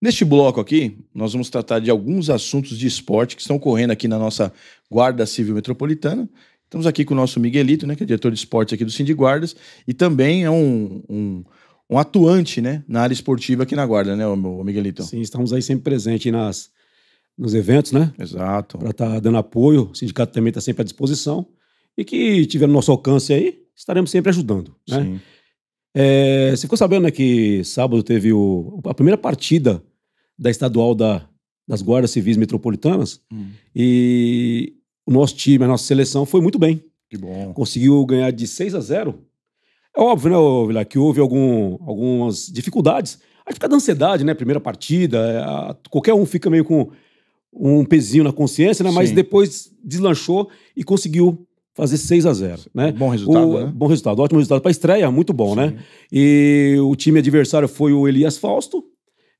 Neste bloco aqui, nós vamos tratar de alguns assuntos de esporte que estão ocorrendo aqui na nossa Guarda Civil Metropolitana. Estamos aqui com o nosso Miguelito, né, que é diretor de esportes aqui do Cindy Guardas, e também é um, um, um, atuante né, na área esportiva aqui na Guarda, né, o Miguelito? Sim, estamos aí sempre presente nas, nos eventos, né? Exato. Para estar tá dando apoio, o sindicato também está sempre à disposição. E que tiver no nosso alcance aí, estaremos sempre ajudando. Né? Sim. É, você ficou sabendo né, que sábado teve o, a primeira partida da estadual da, das guardas civis metropolitanas. Hum. E o nosso time, a nossa seleção foi muito bem. Que bom. Conseguiu ganhar de 6 a 0. É óbvio, né, Vila, que houve algum, algumas dificuldades. a gente fica da ansiedade, né? Primeira partida, é, a, qualquer um fica meio com um pezinho na consciência, né? Mas Sim. depois deslanchou e conseguiu fazer 6 a 0 né? Bom resultado, o, né? Bom resultado, ótimo resultado para estreia, muito bom, né. Sim. né? E o time adversário foi o Elias Fausto,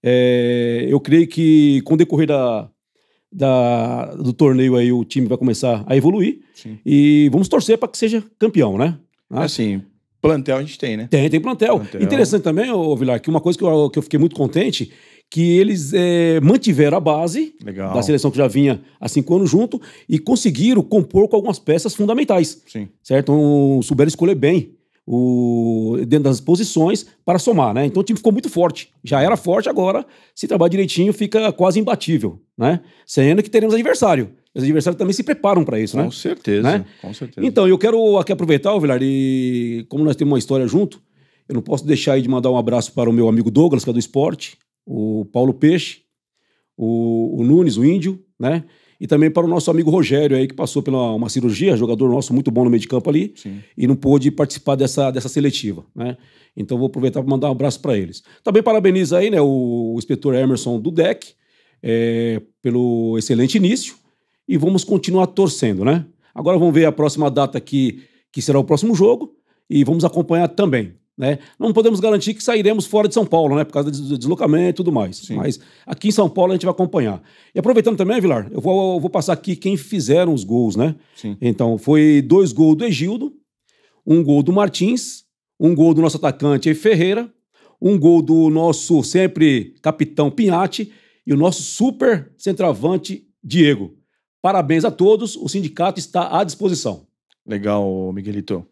é, eu creio que com o decorrer da, da, do torneio aí o time vai começar a evoluir. Sim. E vamos torcer para que seja campeão, né? né? Assim, plantel a gente tem, né? Tem, tem plantel. plantel. Interessante também, ô Vilar, que uma coisa que eu, que eu fiquei muito contente, que eles é, mantiveram a base Legal. da seleção que já vinha há cinco anos junto e conseguiram compor com algumas peças fundamentais. Sim. Certo? Um, então, souberam escolher bem o, dentro das posições para somar, né? Então o time ficou muito forte. Já era forte, agora, se trabalhar direitinho, fica quase imbatível, né? Sendo que teremos adversário. Os adversários também se preparam para isso, né? com né? Certeza, né? Com certeza. Então, eu quero aqui aproveitar, Vilar, e como nós temos uma história junto, eu não posso deixar aí de mandar um abraço para o meu amigo Douglas, que é do esporte, o Paulo Peixe, o, o Nunes, o Índio, né? E também para o nosso amigo Rogério aí, que passou pela uma cirurgia, jogador nosso muito bom no meio de campo ali, Sim. e não pôde participar dessa, dessa seletiva, né? Então vou aproveitar para mandar um abraço para eles. Também parabeniza aí, né, o, o inspetor Emerson do DEC é, pelo excelente início e vamos continuar torcendo, né? Agora vamos ver a próxima data aqui, que será o próximo jogo, e vamos acompanhar também. Né? Não podemos garantir que sairemos fora de São Paulo, né? Por causa do deslocamento e tudo mais. Sim. Mas aqui em São Paulo a gente vai acompanhar. E aproveitando também, Vilar, eu vou, eu vou passar aqui quem fizeram os gols, né? Sim. Então, foi dois gols do Egildo, um gol do Martins, um gol do nosso atacante Ferreira, um gol do nosso sempre capitão Pinhate e o nosso super centroavante Diego. Parabéns a todos, o sindicato está à disposição. Legal, Miguelito.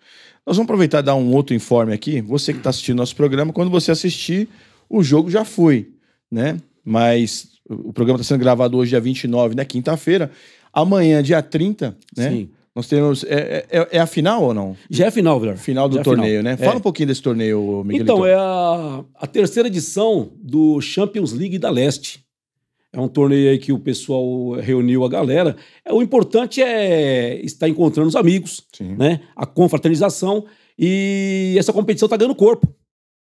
Nós vamos aproveitar e dar um outro informe aqui. Você que está assistindo nosso programa, quando você assistir, o jogo já foi, né? Mas o programa está sendo gravado hoje, dia 29, né? Quinta-feira. Amanhã, dia 30, né? Sim. Nós teremos. É, é, é, é, a final ou não? Já é a final, Vilar. Final do Já é torneio, final. né? É. Fala um pouquinho desse torneio, Miguelito. Então, é a, a terceira edição do Champions League da Leste. É um torneio aí que o pessoal reuniu a galera. É, o importante é estar encontrando os amigos, Sim. né? A confraternização e essa competição está ganhando corpo.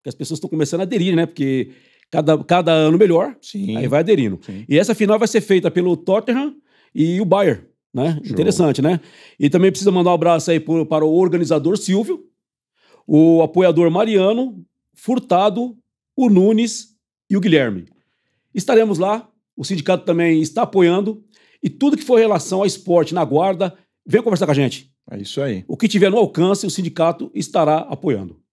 as pessoas estão começando a aderir, né? Porque cada, cada ano melhor, Sim. aí vai aderindo. Sim. E essa final vai ser feita pelo Tottenham e o Bayern, né? Show. Interessante, né? E também precisa mandar um abraço aí por, para o organizador Silvio, o apoiador Mariano, Furtado, o Nunes e o Guilherme. Estaremos lá o sindicato também está apoiando. E tudo que for em relação a esporte na guarda, vem conversar com a gente. É isso aí. O que tiver no alcance, o sindicato estará apoiando.